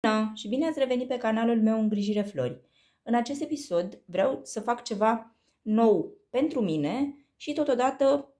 Bună da, și bine ați revenit pe canalul meu Îngrijire Flori. În acest episod vreau să fac ceva nou pentru mine și totodată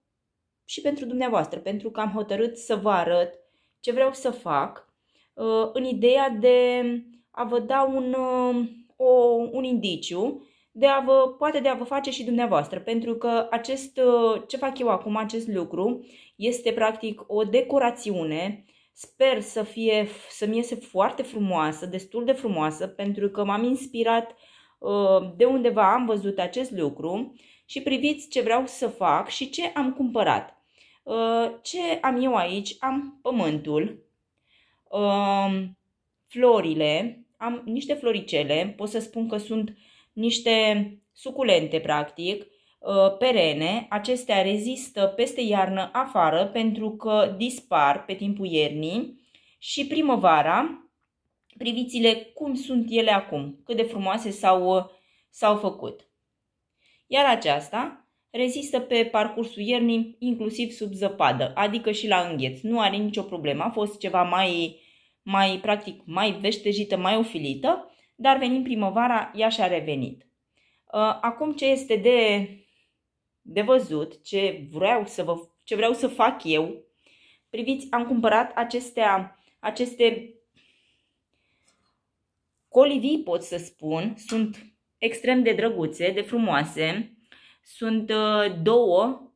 și pentru dumneavoastră, pentru că am hotărât să vă arăt ce vreau să fac uh, în ideea de a vă da un, uh, o, un indiciu, de a vă, poate de a vă face și dumneavoastră, pentru că acest, uh, ce fac eu acum, acest lucru, este practic o decorațiune Sper să fie, să-mi iese foarte frumoasă, destul de frumoasă, pentru că m-am inspirat uh, de undeva, am văzut acest lucru și priviți ce vreau să fac și ce am cumpărat. Uh, ce am eu aici? Am pământul, um, florile, am niște floricele, pot să spun că sunt niște suculente, practic, Uh, perene, acestea rezistă peste iarnă afară pentru că dispar pe timpul iernii și primăvara, priviți-le cum sunt ele acum, cât de frumoase s-au, uh, s-au făcut. Iar aceasta rezistă pe parcursul iernii, inclusiv sub zăpadă, adică și la îngheț. Nu are nicio problemă, a fost ceva mai, mai practic, mai veștejită, mai ofilită, dar venind primăvara, ea și-a revenit. Uh, acum ce este de de văzut ce vreau să, vă, ce vreau să fac eu. Priviți, am cumpărat acestea, aceste colivii, pot să spun, sunt extrem de drăguțe, de frumoase. Sunt uh, două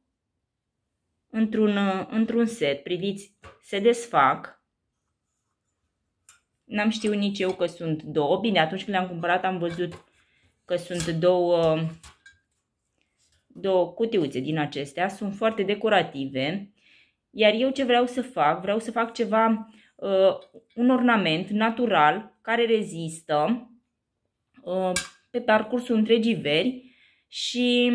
într-un uh, într set. Priviți, se desfac. N-am știut nici eu că sunt două. Bine, atunci când le-am cumpărat am văzut că sunt două două cutiuțe din acestea, sunt foarte decorative, iar eu ce vreau să fac? Vreau să fac ceva, uh, un ornament natural care rezistă uh, pe parcursul întregii veri și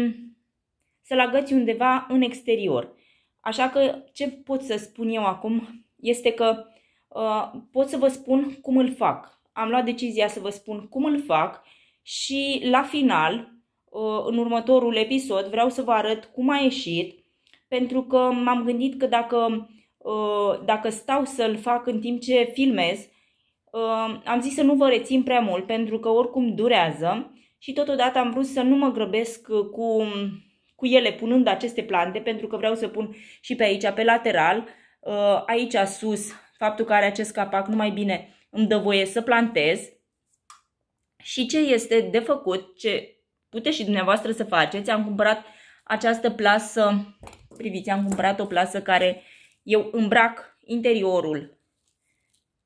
să-l agăți undeva în exterior. Așa că ce pot să spun eu acum este că uh, pot să vă spun cum îl fac. Am luat decizia să vă spun cum îl fac și la final Ă, în următorul episod. Vreau să vă arăt cum a ieșit, pentru că m-am gândit că dacă, ă, dacă stau să-l fac în timp ce filmez, ă, am zis să nu vă rețin prea mult, pentru că oricum durează și totodată am vrut să nu mă grăbesc cu, cu ele punând aceste plante, pentru că vreau să pun și pe aici, pe lateral, aici sus, faptul că are acest capac numai bine îmi dă voie să plantez. Și ce este de făcut, ce puteți și dumneavoastră să faceți. Am cumpărat această plasă, priviți, am cumpărat o plasă care eu îmbrac interiorul,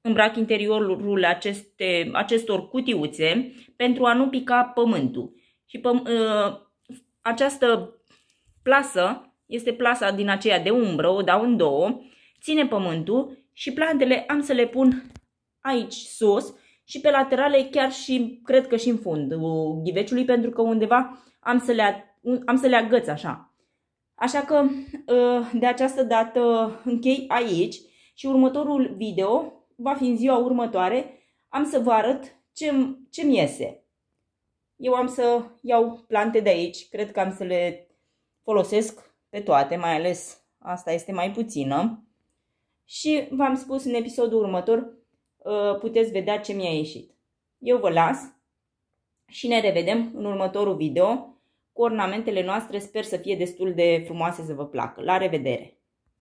îmbrac interiorul aceste, acestor cutiuțe pentru a nu pica pământul. Și uh, această plasă este plasa din aceea de umbră, o dau în două, ține pământul și plantele am să le pun aici sus și pe laterale chiar și, cred că și în fund ghiveciului, pentru că undeva am să le, am să le agăț așa. Așa că ă, de această dată închei aici și următorul video va fi în ziua următoare. Am să vă arăt ce-mi ce iese. Eu am să iau plante de aici, cred că am să le folosesc pe toate, mai ales asta este mai puțină. Și v-am spus în episodul următor Uh, puteți vedea ce mi-a ieșit. Eu vă las și ne revedem în următorul video cu ornamentele noastre. Sper să fie destul de frumoase să vă placă. La revedere!